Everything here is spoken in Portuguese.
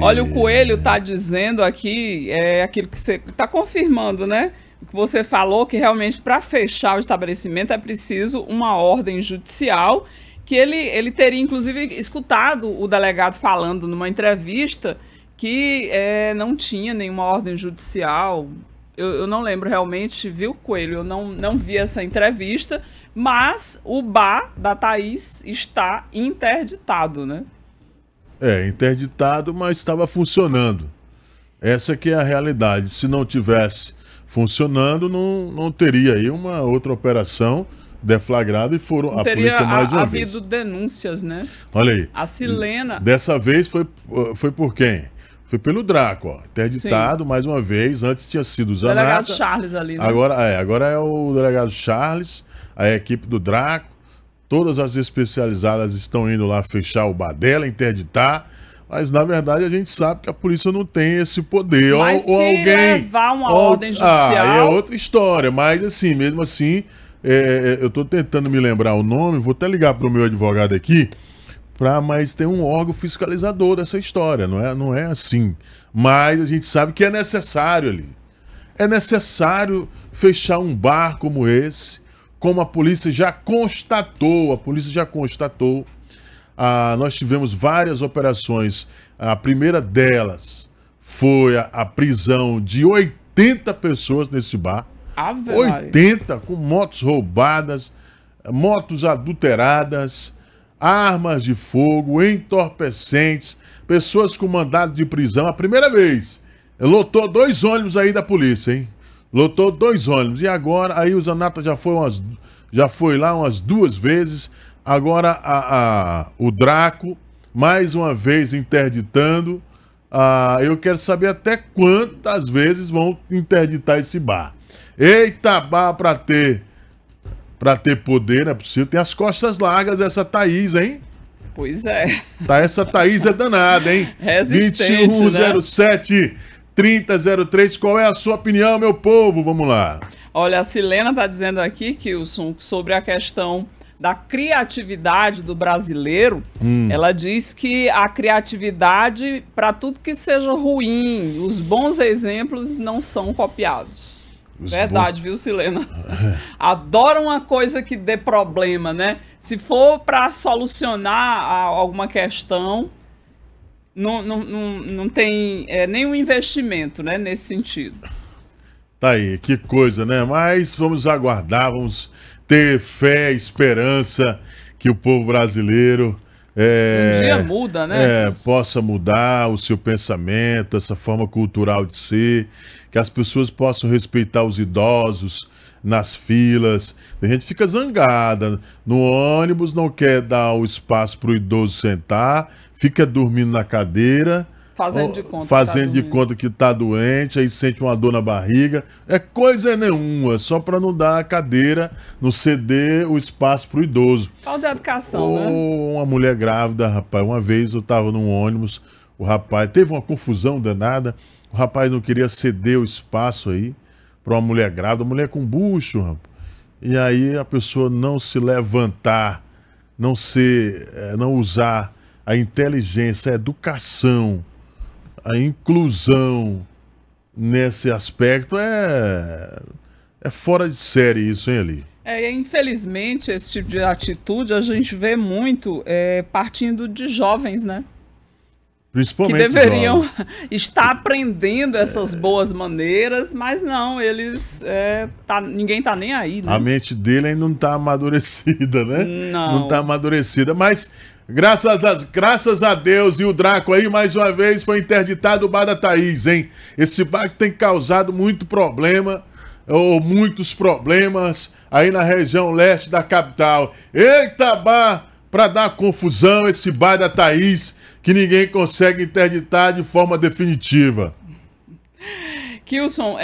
Olha, o Coelho tá dizendo aqui, é aquilo que você tá confirmando, né? O que você falou que realmente para fechar o estabelecimento é preciso uma ordem judicial, que ele, ele teria inclusive escutado o delegado falando numa entrevista que é, não tinha nenhuma ordem judicial. Eu, eu não lembro realmente, viu, Coelho? Eu não, não vi essa entrevista, mas o bar da Thaís está interditado, né? É, interditado, mas estava funcionando. Essa que é a realidade. Se não tivesse funcionando, não, não teria aí uma outra operação deflagrada e foram não a polícia mais uma havido vez. havido denúncias, né? Olha aí. A Silena. Dessa vez foi, foi por quem? Foi pelo Draco, ó. Interditado Sim. mais uma vez. Antes tinha sido o Zanata. O delegado Charles ali, né? Agora é, agora é o delegado Charles, a equipe do Draco. Todas as especializadas estão indo lá fechar o Badela, interditar. Mas na verdade a gente sabe que a polícia não tem esse poder. Mas ou, se ou alguém, levar uma ou, ordem ah, é judicial. Ah, é outra história, mas assim, mesmo assim, é, é, eu estou tentando me lembrar o nome, vou até ligar para o meu advogado aqui, pra, mas tem um órgão fiscalizador dessa história, não é, não é assim. Mas a gente sabe que é necessário ali. É necessário fechar um bar como esse como a polícia já constatou, a polícia já constatou, ah, nós tivemos várias operações. A primeira delas foi a, a prisão de 80 pessoas nesse bar. Ave ah, 80 com motos roubadas, motos adulteradas, armas de fogo, entorpecentes, pessoas com mandado de prisão. A primeira vez. Lotou dois ônibus aí da polícia, hein? Lotou dois ônibus. E agora, aí o Zanata já foi, umas, já foi lá umas duas vezes. Agora a, a, o Draco, mais uma vez interditando. a ah, eu quero saber até quantas vezes vão interditar esse bar. Eita, bar para ter para ter poder, não é possível. Tem as costas largas essa Thaís, hein? Pois é. Tá, essa Thaís é danada, hein? Resistente, 2107. Né? 3003. Qual é a sua opinião, meu povo? Vamos lá. Olha, a Silena está dizendo aqui, Kilson, sobre a questão da criatividade do brasileiro, hum. ela diz que a criatividade para tudo que seja ruim, os bons exemplos não são copiados. Os Verdade, bo... viu, Silena? adoram uma coisa que dê problema, né? Se for para solucionar alguma questão, não, não, não, não tem é, nenhum investimento né, nesse sentido. Tá aí, que coisa, né? Mas vamos aguardar, vamos ter fé, esperança que o povo brasileiro. É, um dia muda, né? É, possa mudar o seu pensamento, essa forma cultural de ser, que as pessoas possam respeitar os idosos nas filas. A gente fica zangada no ônibus, não quer dar o espaço para o idoso sentar fica dormindo na cadeira. Fazendo de conta. Fazendo que tá de conta que tá doente, aí sente uma dor na barriga. É coisa nenhuma, só para não dar a cadeira, não ceder o espaço pro idoso. Falta tá de é educação, Ou né? uma mulher grávida, rapaz. Uma vez eu tava num ônibus, o rapaz teve uma confusão danada, o rapaz não queria ceder o espaço aí para uma mulher grávida, uma mulher com bucho, rapaz. E aí a pessoa não se levantar, não ser, eh, não usar a inteligência, a educação, a inclusão nesse aspecto é, é fora de série isso, hein, Eli? É, infelizmente, esse tipo de atitude a gente vê muito é, partindo de jovens, né? Principalmente que deveriam jovens. estar aprendendo essas é... boas maneiras, mas não, eles. É, tá, ninguém tá nem aí, né? A mente dele ainda não tá amadurecida, né? Não. Não tá amadurecida, mas. Graças a, graças a Deus e o Draco aí, mais uma vez, foi interditado o bar da Thaís, hein? Esse bar que tem causado muito problema, ou muitos problemas, aí na região leste da capital. Eita, bar! para dar confusão esse bar da Thaís que ninguém consegue interditar de forma definitiva. Kilson,